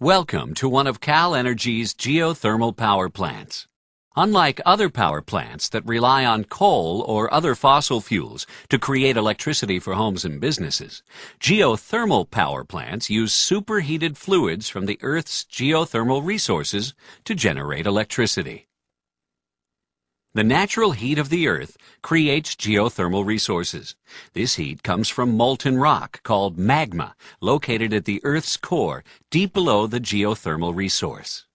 Welcome to one of Cal Energy's geothermal power plants. Unlike other power plants that rely on coal or other fossil fuels to create electricity for homes and businesses, geothermal power plants use superheated fluids from the Earth's geothermal resources to generate electricity. The natural heat of the Earth creates geothermal resources. This heat comes from molten rock called magma, located at the Earth's core, deep below the geothermal resource.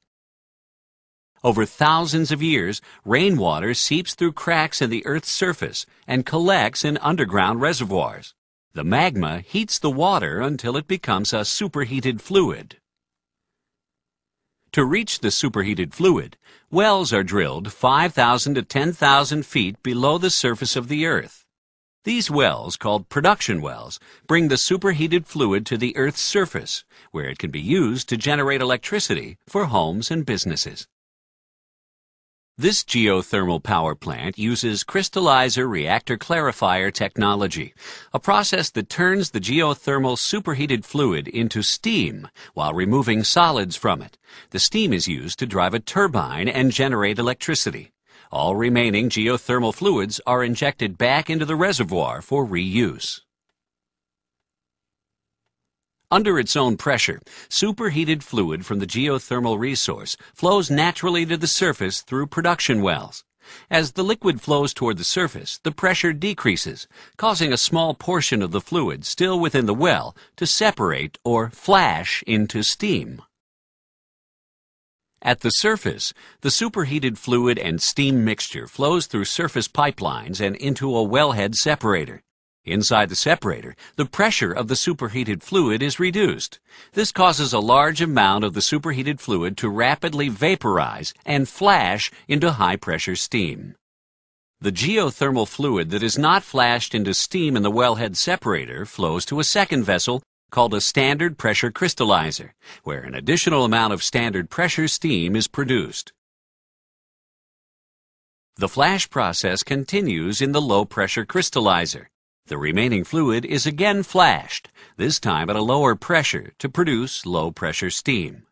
Over thousands of years, rainwater seeps through cracks in the Earth's surface and collects in underground reservoirs. The magma heats the water until it becomes a superheated fluid. To reach the superheated fluid, wells are drilled 5,000 to 10,000 feet below the surface of the Earth. These wells, called production wells, bring the superheated fluid to the Earth's surface, where it can be used to generate electricity for homes and businesses. This geothermal power plant uses crystallizer reactor clarifier technology, a process that turns the geothermal superheated fluid into steam while removing solids from it. The steam is used to drive a turbine and generate electricity. All remaining geothermal fluids are injected back into the reservoir for reuse. Under its own pressure, superheated fluid from the geothermal resource flows naturally to the surface through production wells. As the liquid flows toward the surface, the pressure decreases, causing a small portion of the fluid still within the well to separate or flash into steam. At the surface, the superheated fluid and steam mixture flows through surface pipelines and into a wellhead separator. Inside the separator, the pressure of the superheated fluid is reduced. This causes a large amount of the superheated fluid to rapidly vaporize and flash into high-pressure steam. The geothermal fluid that is not flashed into steam in the wellhead separator flows to a second vessel called a standard pressure crystallizer, where an additional amount of standard pressure steam is produced. The flash process continues in the low pressure crystallizer, the remaining fluid is again flashed, this time at a lower pressure to produce low-pressure steam.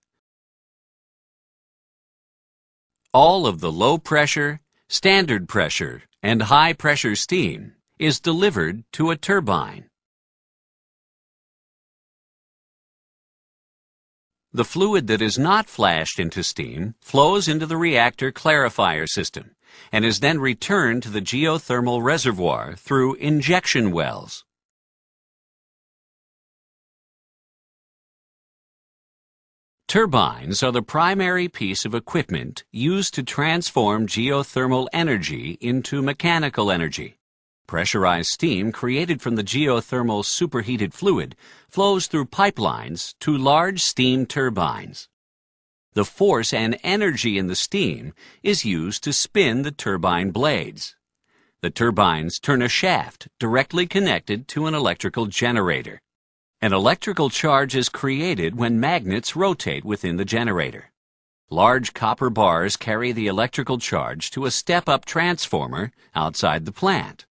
All of the low-pressure, standard pressure, and high-pressure steam is delivered to a turbine. The fluid that is not flashed into steam flows into the reactor clarifier system and is then returned to the geothermal reservoir through injection wells. Turbines are the primary piece of equipment used to transform geothermal energy into mechanical energy. Pressurized steam created from the geothermal superheated fluid flows through pipelines to large steam turbines. The force and energy in the steam is used to spin the turbine blades. The turbines turn a shaft directly connected to an electrical generator. An electrical charge is created when magnets rotate within the generator. Large copper bars carry the electrical charge to a step-up transformer outside the plant.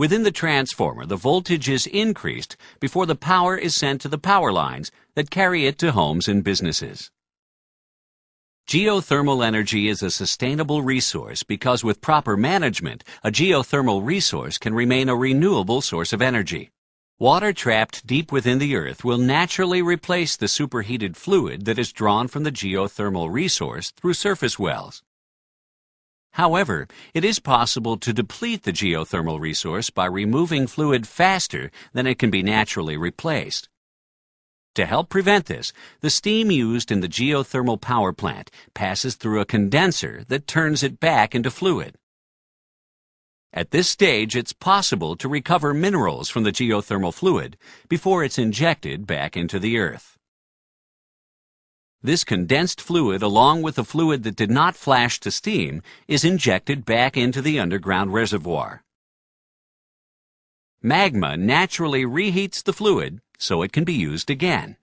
Within the transformer, the voltage is increased before the power is sent to the power lines that carry it to homes and businesses. Geothermal energy is a sustainable resource because with proper management, a geothermal resource can remain a renewable source of energy. Water trapped deep within the earth will naturally replace the superheated fluid that is drawn from the geothermal resource through surface wells. However, it is possible to deplete the geothermal resource by removing fluid faster than it can be naturally replaced. To help prevent this, the steam used in the geothermal power plant passes through a condenser that turns it back into fluid. At this stage, it's possible to recover minerals from the geothermal fluid before it's injected back into the earth. This condensed fluid, along with the fluid that did not flash to steam, is injected back into the underground reservoir. Magma naturally reheats the fluid so it can be used again.